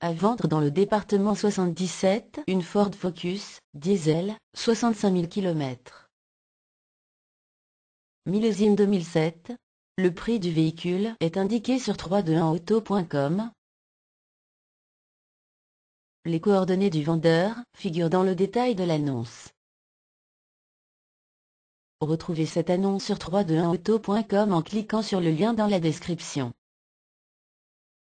À vendre dans le département 77, une Ford Focus, diesel, 65 000 km. Millésime 2007. Le prix du véhicule est indiqué sur 321auto.com. Les coordonnées du vendeur figurent dans le détail de l'annonce. Retrouvez cette annonce sur 321auto.com en cliquant sur le lien dans la description.